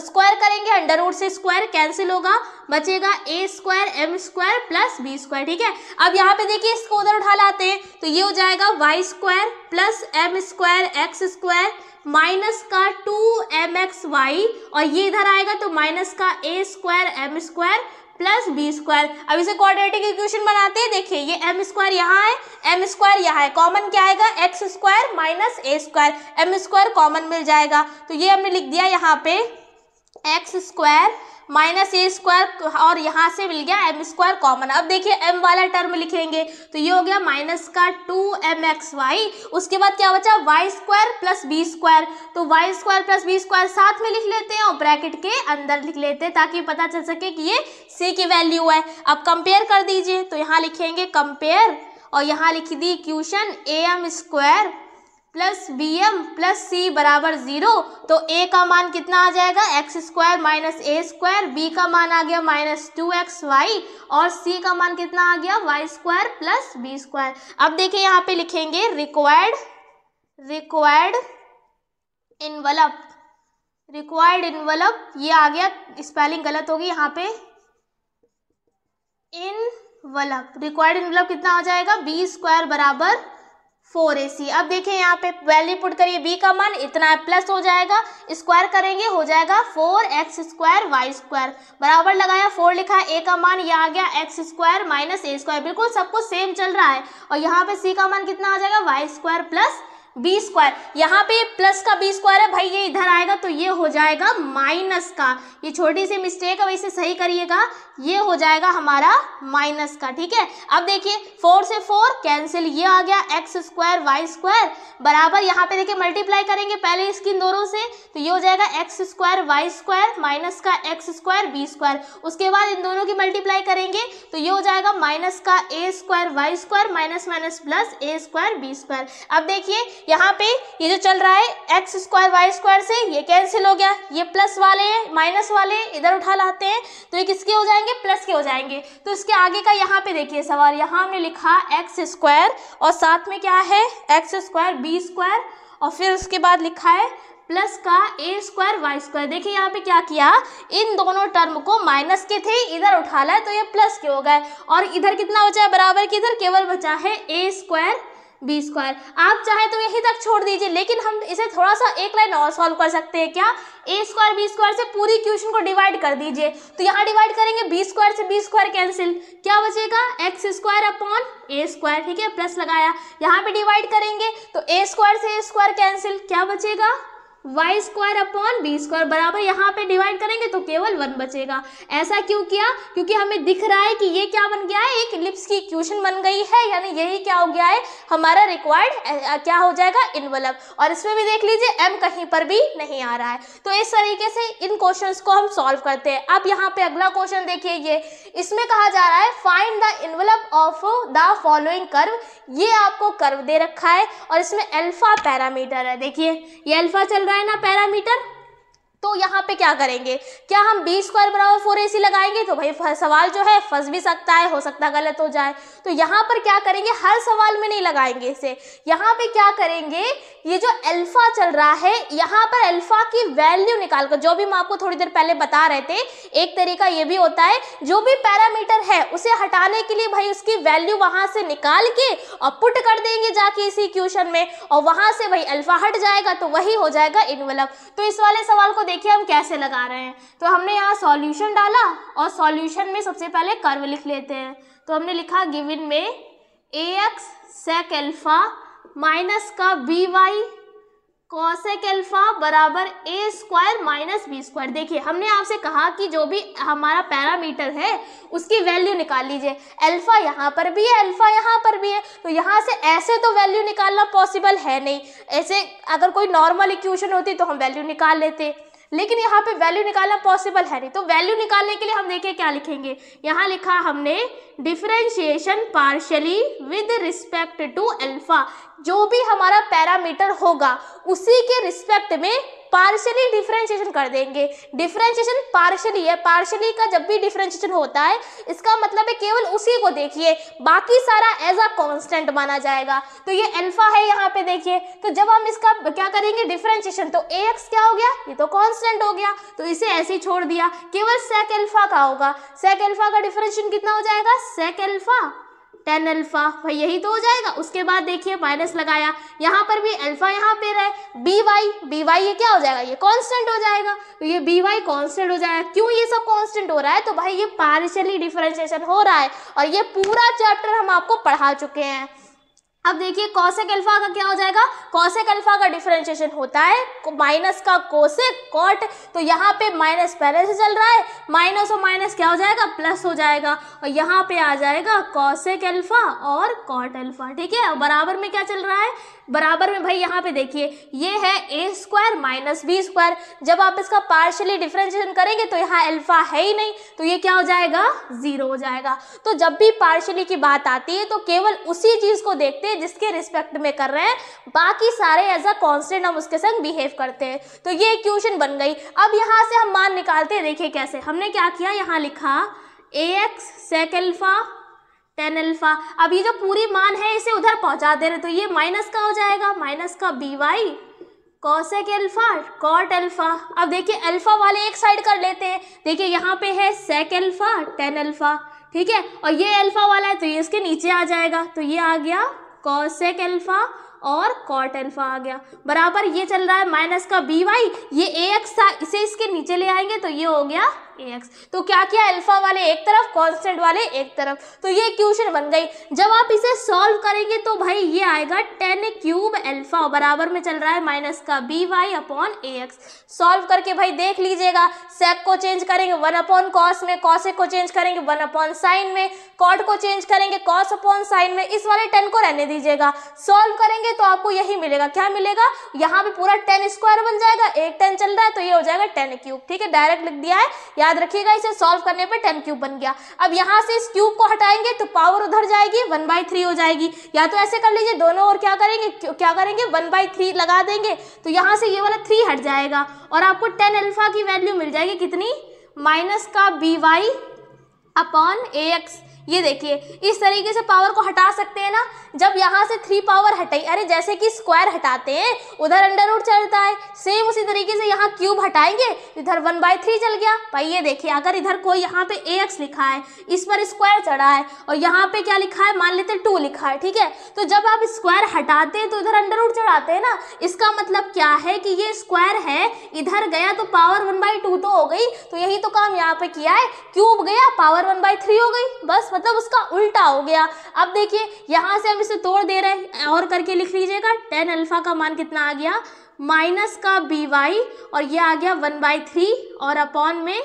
स्क्वायर करेंगे अंडर रूट से स्क्वायर कैंसिल होगा बचेगा a square M square plus B square ठीक है अब यहाँ पे देखिए इसको उधर उठा लाते हैं तो ये हो जाएगा Y square plus M square x square minus का टू एम एक्स वाई और ये इधर आएगा तो माइनस का ए square M square plus B square अब इसे क्वाड्रेटिक इक्वेशन बनाते हैं देखिए ये एम स्क्वायर यहाँ है एम स्क्वायर यहाँ है कॉमन क्या आएगा एक्स स्क्वायर माइनस ए स्क्वायर एम स्क्वायर कॉमन मिल जाएगा तो ये हमने लिख दिया यहाँ पे एक्स स्क्वायर माइनस ए स्क्वायर और यहाँ से मिल गया एम स्क्वायर कॉमन अब देखिए एम वाला टर्म लिखेंगे तो ये हो गया माइनस का टू एम एक्स वाई उसके बाद क्या बचा y square plus B square तो y square plus B square साथ में लिख लेते हैं और ब्रैकेट के अंदर लिख लेते हैं ताकि पता चल सके कि ये सी की वैल्यू है अब कंपेयर कर दीजिए तो यहाँ लिखेंगे कंपेयर और यहाँ लिख दी equation a M square plus b M plus सी बराबर ज़ीरो तो ए का मान कितना आ जाएगा एक्स स्क्वायर माइनस ए स्क्वायर बी का मान आ गया माइनस टू एक्स वाई और सी का मान कितना आ गया y square plus B square अब देखिए यहाँ पे लिखेंगे required required envelope required envelope ये आ गया स्पेलिंग गलत होगी यहाँ पे इन रिक्वायर्ड इनवलप कितना आ जाएगा बी स्क्वायर बराबर फोर ए सी अब देखिए यहाँ पे वैल्यू पुट करिए बी का मान इतना प्लस हो जाएगा स्क्वायर करेंगे हो जाएगा four x square y square बराबर लगाया फोर लिखा है ए का मान यहाँ आ गया एक्स स्क्वायर माइनस ए स्क्वायर बिल्कुल सब कुछ सेम चल रहा है और यहाँ पे सी का मान कितना आ जाएगा Y square plus B square यहाँ पे प्लस का बी स्क्वायर है भाई ये इधर आएगा तो ये हो जाएगा माइनस का ये छोटी सी मिस्टेक है वैसे सही करिएगा ये हो जाएगा हमारा माइनस का ठीक है अब देखिए फोर से फोर कैंसिल ये आ गया एक्स स्क्वायर वाई स्क्वायर बराबर यहाँ पे देखिए मल्टीप्लाई करेंगे पहले इसकी दोनों से तो ये हो जाएगा x square y square minus का एक्स स्क्वायर बी स्क्वायर उसके बाद इन दोनों की मल्टीप्लाई करेंगे तो ये हो जाएगा माइनस का ए square y square minus minus plus a square b square अब देखिए यहाँ पे ये जो चल रहा है एक्स स्क्वायर वाई स्क्वायर से ये कैंसिल हो गया ये प्लस वाले हैं माइनस वाले इधर उठा लाते हैं तो ये किसके हो जाएंगे प्लस के हो जाएंगे तो इसके आगे का यहाँ पे देखिए सवाल यहाँ हमने लिखा एक्स स्क्वायर और साथ में क्या है एक्स स्क्वायर बी स्क्वायर और फिर उसके बाद लिखा है प्लस का ए स्क्वायर वाई स्क्वायर देखिए यहाँ पे क्या किया इन दोनों टर्म को माइनस के थे इधर उठा लाए तो ये प्लस के हो गए और इधर कितना बचा है बराबर इधर केवल बचा है ए स्क्वायर बी स्क्वायर आप चाहे तो यहीं तक छोड़ दीजिए लेकिन हम इसे थोड़ा सा एक लाइन और सॉल्व कर सकते हैं क्या ए स्क्वायर बी स्क्वायर से पूरी क्वेश्चन को डिवाइड कर दीजिए तो यहाँ डिवाइड करेंगे बी स्क्वायर से बी स्क्वायर कैंसिल क्या बचेगा x square upon a square ठीक है प्लस लगाया यहाँ पे डिवाइड करेंगे तो ए स्क्वायर से ए स्क्वायर कैंसिल क्या बचेगा y square upon b square बराबर यहाँ पे डिवाइड करेंगे तो केवल वन बचेगा ऐसा क्यों किया क्योंकि हमें दिख रहा है कि ये क्या बन गया है एक लिप्स की इक्वेशन बन गई है यानी यही क्या हो गया है हमारा रिक्वायर्ड क्या हो जाएगा इनवलप और इसमें भी देख लीजिए एम कहीं पर भी नहीं आ रहा है तो इस तरीके से इन क्वेश्चन को हम सॉल्व करते हैं अब यहाँ पे अगला क्वेश्चन देखिए ये इसमें कहा जा रहा है find the envelope of the following curve ये आपको कर्व दे रखा है और इसमें एल्फा पैरामीटर है देखिए ये अल्फा चल रहा है है ना पैरामीटर तो यहाँ पे क्या करेंगे क्या हम बी स्क्वायर बराबर फोर ए लगाएंगे तो भाई सवाल जो है फंस भी सकता है हो सकता गलत हो जाए तो यहाँ पर क्या करेंगे हर सवाल में नहीं लगाएंगे इसे यहाँ पे क्या करेंगे ये जो अल्फा चल रहा है यहाँ पर अल्फा की वैल्यू निकाल कर जो भी हम आपको थोड़ी देर पहले बता रहे थे एक तरीका ये भी होता है जो भी पैरामीटर है उसे हटाने के लिए भाई उसकी वैल्यू वहां से निकाल के और पुट कर देंगे जाके इसी क्वेश्चन में और वहां से भाई अल्फा हट जाएगा तो वही हो जाएगा इनवलप तो इस वाले सवाल को देख देखिए हम कैसे लगा रहे हैं तो हमने यहाँ सॉल्यूशन डाला और सॉल्यूशन में सबसे पहले कर्व लिख लेते हैं तो हमने लिखा गिविन में a x sec alpha minus का बी वाई कॉसेक एल्फा बराबर a square minus b square देखिए हमने आपसे कहा कि जो भी हमारा पैरामीटर है उसकी वैल्यू निकाल लीजिए अल्फा यहाँ पर भी है अल्फा यहाँ पर भी है तो यहाँ से ऐसे तो वैल्यू निकालना पॉसिबल है नहीं ऐसे अगर कोई नॉर्मल इक्वेशन होती तो हम वैल्यू निकाल लेते लेकिन यहाँ पे वैल्यू निकालना पॉसिबल है नहीं तो वैल्यू निकालने के लिए हम देखिए क्या लिखेंगे यहाँ लिखा हमने differentiation partially with respect to alpha जो भी हमारा पैरामीटर होगा उसी के रिस्पेक्ट में पार्शियली डिफरेंशिएशन कर देंगे डिफरेंशिएशन पार्शियली है पार्शियली का जब भी डिफरेंशिएशन होता है इसका मतलब है केवल उसी को देखिए बाकी सारा एज अ कांस्टेंट माना जाएगा तो ये अल्फा है यहाँ पे देखिए तो जब हम इसका क्या करेंगे डिफरेंशिएशन तो ए क्या हो गया ये तो कॉन्स्टेंट हो गया तो इसे ऐसे ही छोड़ दिया केवल सेक एल्फा का होगा सेक एल्फा का डिफ्रेंशिएशन कितना हो जाएगा सेक एल्फा टेन अल्फा भाई यही तो हो जाएगा उसके बाद देखिए माइनस लगाया यहाँ पर भी अल्फा यहाँ पे रहे बी वाई बी वाई ये क्या हो जाएगा ये कांस्टेंट हो जाएगा तो ये बी वाई कॉन्स्टेंट हो जाएगा क्यों ये सब कांस्टेंट हो रहा है तो भाई ये पार्शियली डिफरेंशिएशन हो रहा है और ये पूरा चैप्टर हम आपको पढ़ा चुके हैं अब देखिए कौशिक अल्फा का क्या हो जाएगा कौशिक अल्फा का डिफ्रेंशिएशन होता है माइनस का कोसेक कॉट तो यहाँ पे माइनस पहले से चल रहा है माइनस और माइनस क्या हो जाएगा प्लस हो जाएगा और यहाँ पे आ जाएगा कौशिक अल्फा और कॉट अल्फा ठीक है बराबर में क्या चल रहा है बराबर में भाई यहाँ पे देखिए ये है a square minus b square जब आप इसका पार्शियली डिफ्रेंशिएशन करेंगे तो यहाँ अल्फा है ही नहीं तो ये क्या हो जाएगा जीरो हो जाएगा तो जब भी पार्शियली की बात आती है तो केवल उसी चीज को देखते हैं जिसके रिस्पेक्ट में कर रहे हैं बाकी सारे एज अ कॉन्स्टेंट हम उसके संग बिहेव करते हैं तो ये इक्वेशन बन गई अब यहाँ से हम मान निकालते हैं देखिए कैसे हमने क्या किया यहाँ लिखा a x sec alpha tan alpha अब ये जो पूरी मान है इसे उधर पहुंचा दे रहे तो ये माइनस का हो जाएगा माइनस का b y cosec alpha cot alpha अब देखिए अल्फा वाले एक साइड कर लेते हैं देखिए यहाँ पे है सेक एल्फा टेन अल्फा ठीक है और ये अल्फा वाला है तो ये इसके नीचे आ जाएगा तो ये आ गया कॉसेक एल्फा और कॉट एल्फा आ गया बराबर ये चल रहा है माइनस का बी वाई ये ए एक्स था इसे इसके नीचे ले आएंगे तो ये हो गया एक्स तो क्या किया अल्फा वाले एक तरफ कॉन्स्टेंट वाले एक तरफ तो ये क्वेश्चन बन गई जब आप इसे सॉल्व करेंगे तो भाई ये आएगा टेन क्यूब एल्फा बराबर में चल रहा है माइनस का b y upon a x solve करके भाई देख लीजिएगा सेक को चेंज करेंगे वन अपॉन कॉस में कॉसेक को चेंज करेंगे वन अपॉन साइन में कॉट को चेंज करेंगे कॉस अपॉन साइन में इस वाले टेन को रहने दीजिएगा सॉल्व करेंगे तो आपको यही मिलेगा क्या मिलेगा यहाँ पे पूरा टेन स्क्वायर बन जाएगा एक टेन चल रहा है तो ये हो जाएगा टेन क्यूब ठीक है डायरेक्ट लिख दिया है याद रखिएगा इसे सॉल्व करने पे टेन क्यूब बन गया अब यहाँ से इस क्यूब को हटाएंगे तो पावर उधर जाएगी वन बाई थ्री हो जाएगी या तो ऐसे कर लीजिए दोनों और क्या करेंगे क्या करेंगे वन बाई थ्री लगा देंगे तो यहाँ से ये वाला थ्री हट जाएगा और आपको टेन अल्फा की वैल्यू मिल जाएगी कितनी माइनस का b y upon a x ये देखिए इस तरीके से पावर को हटा सकते हैं ना जब यहाँ से थ्री पावर हटाई अरे जैसे कि स्क्वायर हटाते हैं उधर अंडर रूट चलता है सेम उसी तरीके से यहाँ क्यूब हटाएंगे इधर वन बाई थ्री चल गया भाई ये देखिए अगर इधर कोई यहाँ पे ए एक्स लिखा है इस पर स्क्वायर चढ़ा है और यहाँ पे क्या लिखा है मान लेते हैं टू लिखा है ठीक है तो जब आप स्क्वायर हटाते हैं तो इधर अंडर रूट चढ़ाते हैं ना इसका मतलब क्या है कि ये स्क्वायर है इधर गया तो पावर वन बाई टू तो हो गई तो यही तो काम यहाँ पे किया है क्यूब गया पावर वन बाई थ्री हो गई बस मतलब उसका उल्टा हो गया अब देखिए यहाँ से हम इसे तोड़ दे रहे हैं और करके लिख लीजिएगा टेन अल्फा का मान कितना आ गया माइनस का बी वाई और ये आ गया वन बाई थ्री और अपॉन में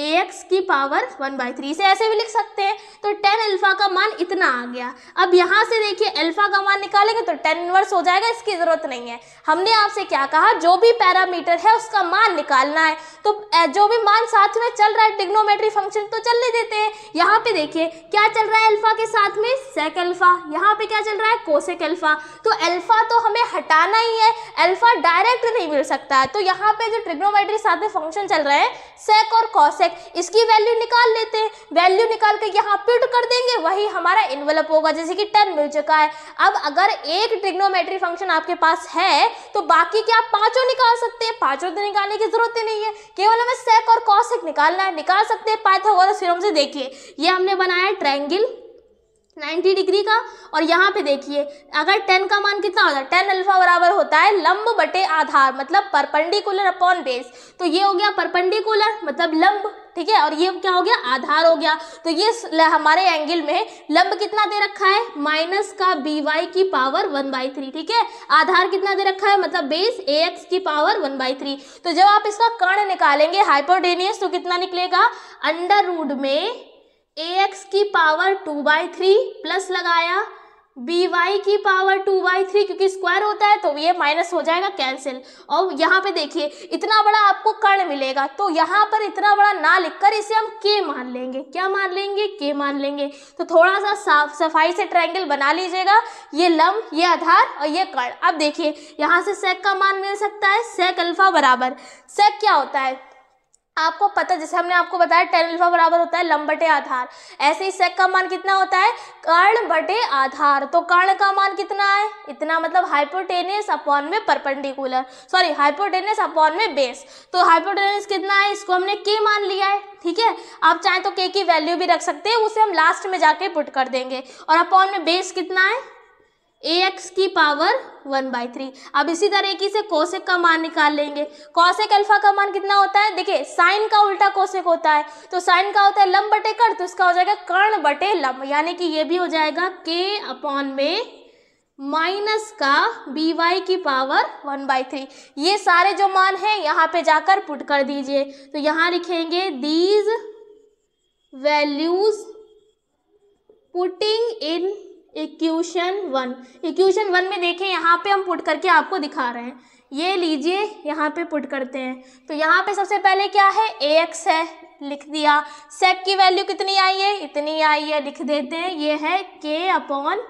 ए एक्स की पावर वन बाई थ्री से ऐसे भी लिख सकते हैं तो टेन अल्फा का मान इतना आ गया अब यहाँ से देखिए अल्फा का मान निकालेंगे तो टेन इनवर्स हो जाएगा इसकी ज़रूरत नहीं है हमने आपसे क्या कहा जो भी पैरामीटर है उसका मान निकालना है तो जो भी मान साथ में चल रहा है टिग्नोमेट्री फंक्शन तो चलने देते हैं यहाँ पे देखिए क्या चल रहा है अल्फा के साथ में सेक अल्फा यहाँ पे क्या चल रहा है कोसेक अल्फा तो अल्फा तो हमें हटाना ही है अल्फा डायरेक्ट नहीं मिल सकता है तो यहाँ पे जो ट्रिग्नोमेट्री साथ में फंक्शन चल रहे हैं सेक और कोसेक एक्स इसकी वैल्यू निकाल लेते हैं वैल्यू निकाल के यहाँ पिट कर देंगे वही हमारा इन्वेलप होगा जैसे कि टेन मिल चुका है अब अगर एक ट्रिग्नोमेट्री फंक्शन आपके पास है तो बाकी क्या आप पाँचों निकाल सकते हैं पाँचों तो निकालने की जरूरत ही नहीं है केवल हमें सेक और कॉसेक निकालना है निकाल सकते हैं पाइथागोरस थ्योरम से देखिए ये हमने बनाया ट्रैंगल 90 डिग्री का और यहाँ पे देखिए अगर 10 का मान कितना होता है 10 अल्फा बराबर होता है लंब बटे आधार मतलब परपेंडिकुलर अपॉन बेस तो ये हो गया परपेंडिकुलर मतलब लंब ठीक है और ये क्या हो गया आधार हो गया तो ये हमारे एंगल में लंब कितना दे रखा है माइनस का बी वाई की पावर वन बाई थ्री ठीक है आधार कितना दे रखा है मतलब बेस ए एक्स की पावर वन बाई थ्री तो जब आप इसका कर्ण निकालेंगे हाइपोडेनियस तो कितना निकलेगा अंडर रूड में ए एक्स की power two by three plus लगाया बी वाई की पावर टू बाई थ्री क्योंकि स्क्वायर होता है तो ये माइनस हो जाएगा कैंसिल और यहाँ पे देखिए इतना बड़ा आपको कर्ण मिलेगा तो यहाँ पर इतना बड़ा ना लिखकर इसे हम के मान लेंगे क्या मान लेंगे के मान लेंगे तो थोड़ा सा साफ सफाई से ट्रायंगल बना लीजिएगा ये लम ये आधार और ये कर्ण अब देखिए यहाँ से सेक का मान मिल सकता है सेक अल्फा बराबर सेक क्या होता है आपको पता जैसे हमने आपको बताया टेन अल्फा बराबर होता है लम बटे आधार ऐसे ही सेक का मान कितना होता है कर्ण बटे आधार तो कर्ण का मान कितना है इतना मतलब हाइपोटेनियस अपॉन में परपेंडिकुलर सॉरी हाइपोटेनियस अपॉन में बेस तो हाइपोटेनियस कितना है इसको हमने के मान लिया है ठीक है आप चाहें तो के की वैल्यू भी रख सकते हैं उसे हम लास्ट में जाके पुट कर देंगे और अपॉन में बेस कितना है ए एक्स की पावर वन बाई थ्री अब इसी तरीके से कोसेक का मान निकाल लेंगे कोसेक अल्फा का मान कितना होता है देखिए साइन का उल्टा कोसेक होता है तो साइन का होता है लम बटे कर तो इसका हो जाएगा कर्ण बटे लम यानी कि ये भी हो जाएगा के अपॉन में माइनस का बी वाई की पावर वन बाई थ्री ये सारे जो मान हैं यहाँ पे जाकर पुट कर दीजिए तो यहाँ लिखेंगे these values putting in equation one equation one में देखें यहाँ पे हम पुट करके आपको दिखा रहे हैं ये लीजिए यहाँ पे पुट करते हैं तो यहाँ पे सबसे पहले क्या है ए एक्स है लिख दिया सेक की वैल्यू कितनी आई है इतनी आई है लिख देते हैं ये है के अपॉन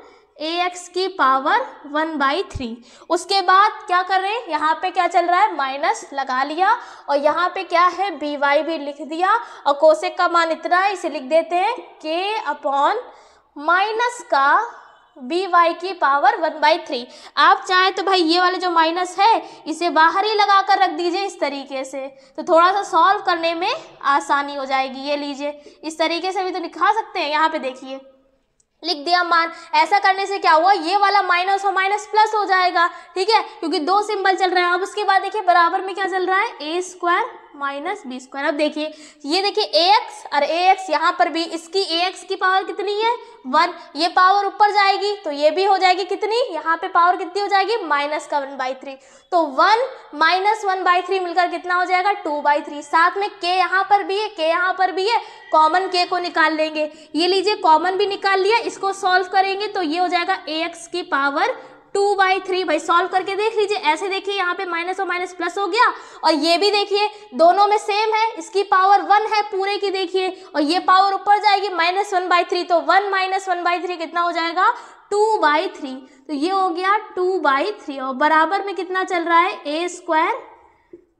ए एक्स की पावर वन बाई थ्री उसके बाद क्या कर रहे हैं यहाँ पे क्या चल रहा है माइनस लगा लिया और यहाँ पे क्या है बी वाई भी लिख दिया और कोसेक का मान इतना है इसे लिख देते हैं के अपॉन माइनस का बी वाई की पावर वन बाई थ्री आप चाहे तो भाई ये वाले जो माइनस है इसे बाहर ही लगा कर रख दीजिए इस तरीके से तो थोड़ा सा सॉल्व करने में आसानी हो जाएगी ये लीजिए इस तरीके से भी तो निकाल सकते हैं यहाँ पे देखिए लिख दिया मान ऐसा करने से क्या हुआ ये वाला माइनस और माइनस प्लस हो जाएगा ठीक है क्योंकि दो सिंबल चल रहे हैं अब उसके बाद देखिए बराबर में क्या चल रहा है a square minus b square अब देखिए ये देखिए ए एक्स और ए एक्स यहाँ पर भी इसकी ए एक्स की पावर कितनी है वन ये पावर ऊपर जाएगी तो ये भी हो जाएगी कितनी यहाँ पे पावर कितनी हो जाएगी माइनस का वन बाई थ्री तो one minus one by three मिलकर कितना हो जाएगा टू बाई थ्री साथ में के यहाँ पर भी है के यहाँ पर भी है कॉमन के को निकाल लेंगे ये लीजिए कॉमन भी निकाल लिया इसको सॉल्व करेंगे तो ये हो जाएगा ए एक्स की पावर टू बाई थ्री भाई सॉल्व करके देख लीजिए ऐसे देखिए यहाँ पे माइनस और माइनस प्लस हो गया और ये भी देखिए दोनों में सेम है इसकी पावर वन है पूरे की देखिए और ये पावर ऊपर जाएगी माइनस वन बाई थ्री तो one minus one by three कितना हो जाएगा टू बाई थ्री तो ये हो गया टू बाई थ्री और बराबर में कितना चल रहा है a square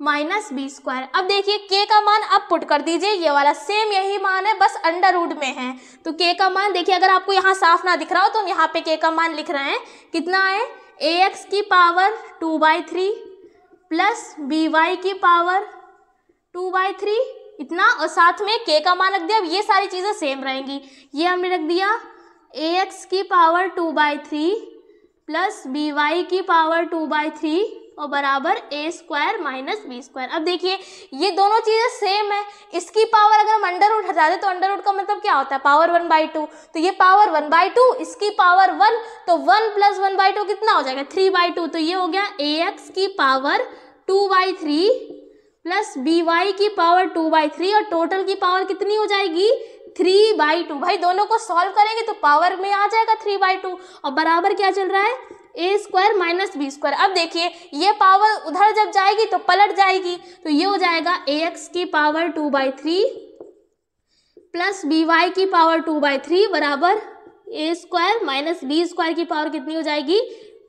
minus b square अब देखिए के का मान अब पुट कर दीजिए ये वाला सेम यही मान है बस अंडर रूट में है तो के का मान देखिए अगर आपको यहाँ साफ ना दिख रहा हो तो हम यहाँ पे के का मान लिख रहे हैं कितना है ए एक्स की power two by three plus b y की पावर टू बाई थ्री इतना और साथ में के का मान रख दिया अब ये सारी चीज़ें सेम रहेंगी ये हमने रख दिया ए एक्स की power two by three plus b y की पावर टू बाई थ्री और बराबर a square minus b square अब देखिए ये दोनों चीज़ें सेम है इसकी पावर अगर हम अंडर रूट हटा दें तो अंडर रूट का मतलब क्या होता है पावर वन बाई टू तो ये पावर वन बाई टू इसकी पावर वन तो one plus one by two कितना हो जाएगा थ्री बाई टू तो ये हो गया ए एक्स की power two by three plus b y की पावर टू बाई थ्री और टोटल की पावर कितनी हो जाएगी थ्री बाई टू भाई दोनों को सॉल्व करेंगे तो पावर में आ जाएगा थ्री बाई टू और बराबर क्या चल रहा है a square minus b square अब देखिए ये पावर उधर जब जाएगी तो पलट जाएगी तो ये हो जाएगा ए एक्स की power two by three plus b y की पावर टू बाई थ्री बराबर a square minus b square की पावर कितनी हो जाएगी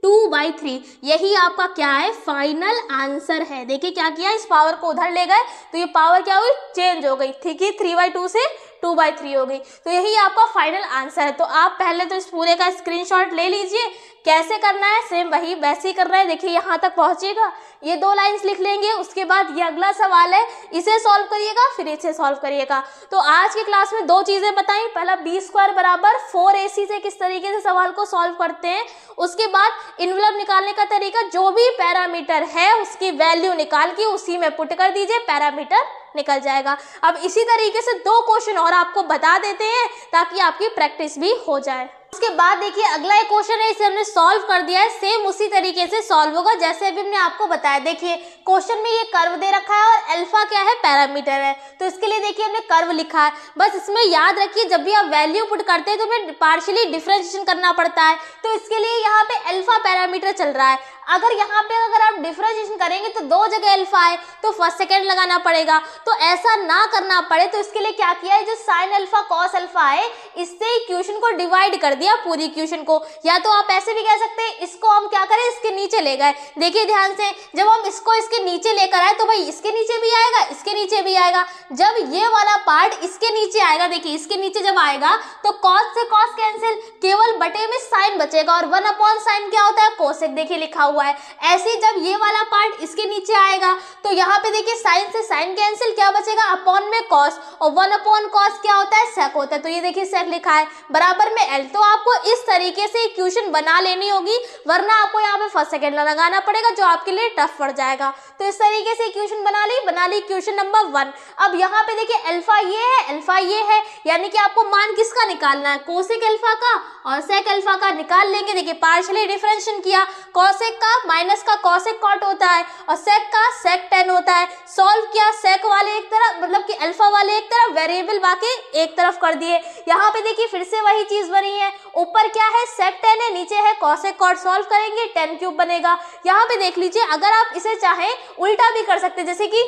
टू बाई थ्री यही आपका क्या है फाइनल आंसर है देखिए क्या किया इस पावर को उधर ले गए तो ये पावर क्या हुई चेंज हो गई ठीक है थ्री बाई टू से टू बाई थ्री हो गई तो यही आपका फाइनल आंसर है तो आप पहले तो इस पूरे का स्क्रीनशॉट ले लीजिए कैसे करना है सेम वही वैसे ही करना है देखिए यहाँ तक पहुँचिएगा ये दो लाइन्स लिख लेंगे उसके बाद ये अगला सवाल है इसे सॉल्व करिएगा फिर इसे सॉल्व करिएगा तो आज की क्लास में दो चीज़ें बताई पहला बी स्क्वायर बराबर फोर ए से किस तरीके से सवाल को सॉल्व करते हैं उसके बाद इनवलप निकालने का तरीका जो भी पैरामीटर है उसकी वैल्यू निकाल के उसी में पुट कर दीजिए पैरामीटर निकल जाएगा अब इसी तरीके से दो क्वेश्चन और आपको बता देते हैं ताकि आपकी प्रैक्टिस भी हो जाए उसके बाद देखिए अगला एक क्वेश्चन है इसे हमने सॉल्व कर दिया है सेम उसी तरीके से सॉल्व होगा जैसे अभी हमने आपको बताया देखिए क्वेश्चन में ये कर्व दे रखा है और अल्फा क्या है पैरामीटर है तो इसके लिए देखिए हमने कर्व लिखा है बस इसमें याद रखिए जब भी आप वैल्यू पुट करते हैं तो हमें पार्शियली डिफ्रेंशिएशन करना पड़ता है तो इसके लिए यहाँ पे अल्फा पैरामीटर चल रहा है अगर यहाँ पे अगर आप डिफ्रेंशिएशन करेंगे तो दो जगह अल्फा है तो फर्स्ट सेकेंड लगाना पड़ेगा तो ऐसा ना करना पड़े तो इसके लिए क्या किया है जो साइन अल्फा कॉस अल्फा है इससे इक्वेशन को डिवाइड कर दिया पूरी इक्वेशन को या तो आप ऐसे भी कह सकते हैं इसको हम क्या करें इसके नीचे ले गए देखिए ध्यान से जब हम इसको इसके नीचे लेकर आए तो भाई इसके नीचे भी आएगा इसके नीचे भी आएगा जब ये वाला पार्ट इसके नीचे आएगा देखिए इसके नीचे जब आएगा तो कॉस से कॉस कैंसिल केवल बटे में साइन बचेगा और वन अपॉन साइन क्या होता है कोसेक देखिए लिखा हुआ है ऐसे जब ये वाला पार्ट इसके नीचे आएगा तो यहाँ पे देखिए साइन से साइन कैंसिल क्या बचेगा अपॉन में कॉस और वन अपॉन कॉस क्या होता है सेक होता है तो ये देखिए सेक लिखा है बराबर में एल तो आपको इस तरीके से इक्वेशन बना लेनी होगी वरना आपको यहाँ पे फर्स्ट सेकेंड लगाना पड़ेगा जो आपके लिए टफ पड़ जाएगा तो इस तरीके से इक्वेशन बना ली बना ली इक्वेशन नंबर वन अब यहाँ पे देखिए अल्फा ये है अल्फा ये है यानी कि आपको मान किसका निकालना है कोसेक अल्फा का और सेक अल्फा का निकाल लेंगे देखिए पार्शली डिफरेंशिएशन किया कोसेक का माइनस का कॉसेक कॉट होता है और सेक का सेक टेन होता है सॉल्व किया सेक वाले एक तरफ मतलब कि अल्फा वाले एक तरफ वेरिएबल बाकी एक तरफ कर दिए यहाँ पे देखिए फिर से वही चीज बनी है ऊपर क्या है सेक टेन है नीचे है कॉसेक कॉट सॉल्व करेंगे टेन क्यूब बनेगा यहाँ पे देख लीजिए अगर आप इसे चाहें उल्टा भी कर सकते जैसे कि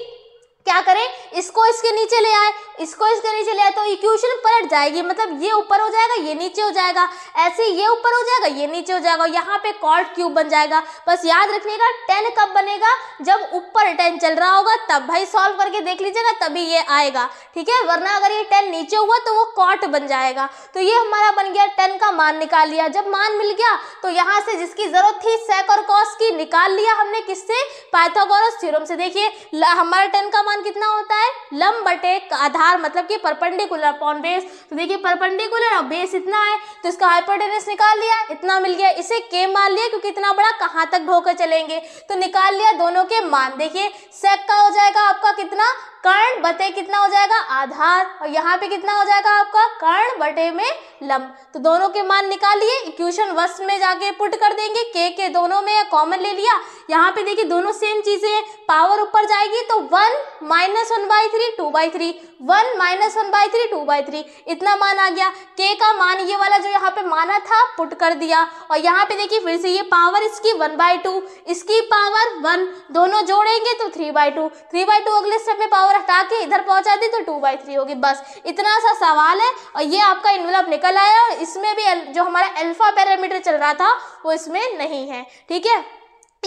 क्या करें इसको इसके नीचे ले आए इसको इसके नीचे ले आए तो इक्वेशन पलट जाएगी मतलब ये ऊपर हो जाएगा ये नीचे हो जाएगा ऐसे ये ऊपर हो जाएगा ये नीचे हो जाएगा यहाँ पे कॉर्ड क्यूब बन जाएगा बस याद रखिएगा टेन कब बनेगा जब ऊपर टेन चल रहा होगा तब भाई सॉल्व करके देख लीजिएगा तभी ये आएगा ठीक है वरना अगर ये टेन नीचे हुआ तो वो कॉट बन जाएगा तो ये हमारा बन गया टेन का मान निकाल लिया जब मान मिल गया तो यहाँ से जिसकी जरूरत थी सेक और कॉस की निकाल लिया हमने किससे पाइथागोरस थ्योरम से देखिए हमारा टेन का मान मान कितना होता है लंब बटे आधार मतलब कि परपेंडिकुलर अपॉन बेस तो देखिए परपेंडिकुलर और बेस इतना है तो इसका हाइपोटेनस निकाल लिया इतना मिल गया इसे के मान लिया क्योंकि इतना बड़ा कहाँ तक ढोकर चलेंगे तो निकाल लिया दोनों के मान देखिए सेक का हो जाएगा आपका कितना कर्ण बटे कितना हो जाएगा आधार और यहाँ पे कितना हो जाएगा आपका कर्ण बटे में लंब तो दोनों के मान निकालिए इक्वेशन वस्त में जाके पुट कर देंगे के के दोनों में कॉमन ले लिया यहाँ पे देखिए दोनों सेम चीजें हैं पावर ऊपर जाएगी तो one minus one by three two by three one minus one by three two by three इतना मान आ गया के का मान ये वाला जो यहाँ पे माना था पुट कर दिया और यहाँ पे देखिए फिर से ये पावर इसकी वन बाई टू इसकी पावर वन दोनों जोड़ेंगे तो three by two three by two अगले स्टेप में पावर हटा के इधर पहुँचा दी तो टू बाई थ्री होगी बस इतना सा सवाल है और ये आपका इन्वलप निकल आया और इसमें भी जो हमारा अल्फा पैरामीटर चल रहा था वो इसमें नहीं है ठीक है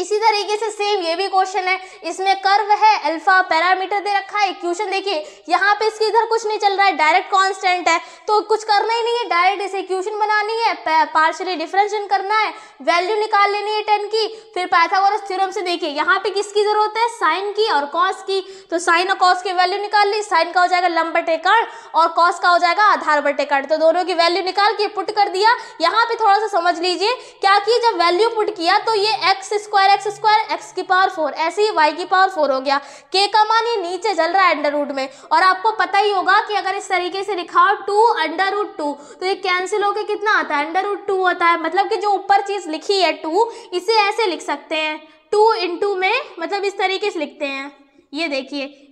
इसी तरीके से सेम ये भी क्वेश्चन है इसमें कर्व है अल्फा पैरामीटर दे रखा है इक्वेशन देखिए यहाँ पे इसके इधर कुछ नहीं चल रहा है डायरेक्ट कांस्टेंट है तो कुछ करना ही नहीं है डायरेक्ट इसे इक्वेशन बनानी है पार्शियली डिफरेंशन करना है वैल्यू निकाल लेनी है टेन की फिर पैथागोरस थ्योरम से देखिए यहाँ पे किसकी जरूरत है साइन की और कॉस की तो साइन और कॉस की वैल्यू निकाल ली साइन का हो जाएगा लंब बटे कर्ण और कॉस का हो जाएगा आधार बटे कर्ण तो दोनों की वैल्यू निकाल के पुट कर दिया यहाँ पे थोड़ा सा समझ लीजिए क्या कि जब वैल्यू पुट किया तो ये x square power x square x की पावर फोर ऐसे ही वाई की पावर फोर हो गया के का मान ये नीचे चल रहा है अंडर रूट में और आपको पता ही होगा कि अगर इस तरीके से लिखा हो टू अंडर रूट टू तो ये कैंसिल होकर कितना आता है अंडर रूट टू होता है मतलब कि जो ऊपर चीज़ लिखी है टू इसे ऐसे लिख सकते हैं टू इंटू में मतलब इस तरीके से लिखते हैं ये देखिए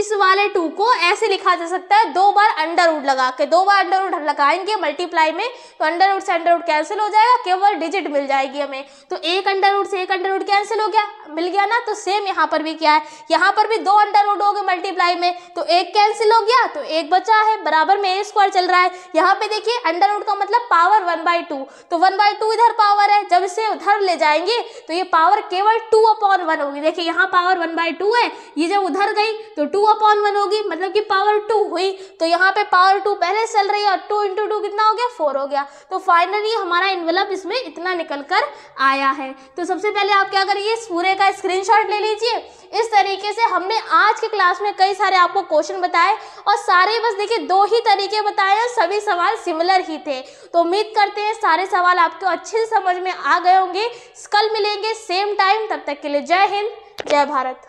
इस वाले टू को ऐसे लिखा जा सकता है दो बार अंडर उड लगा के दो बार अंडर उड लगाएंगे मल्टीप्लाई में तो अंडर उड से अंडर उड कैंसिल हो जाएगा केवल डिजिट मिल जाएगी हमें तो एक अंडर उड से एक अंडर उड कैंसिल हो गया मिल गया ना तो सेम यहाँ पर भी क्या है यहाँ पर भी दो अंडर उड हो गए मल्टीप्लाई में तो एक कैंसिल हो गया तो एक बचा है बराबर में ए स्क्वायर चल रहा है यहाँ पे देखिए अंडर उड का मतलब पावर वन बाई टू तो वन बाई टू इधर पावर है जब इसे उधर ले जाएंगे तो ये पावर केवल टू अपॉन वन होगी देखिए यहाँ पावर वन बाई टू है ये जब उधर गई तो टू टू अपॉन वन होगी मतलब कि पावर टू हुई तो यहाँ पे पावर टू पहले चल रही है और टू इंटू टू कितना हो गया फोर हो गया तो फाइनली हमारा इन्वेलप इसमें इतना निकल कर आया है तो सबसे पहले आप क्या करिए इस पूरे का स्क्रीनशॉट ले लीजिए इस तरीके से हमने आज के क्लास में कई सारे आपको क्वेश्चन बताए और सारे बस देखिए दो ही तरीके बताए और सभी सवाल सिमिलर ही थे तो उम्मीद करते हैं सारे सवाल आपको अच्छे से समझ में आ गए होंगे कल मिलेंगे सेम टाइम तब तक के लिए जय हिंद जय भारत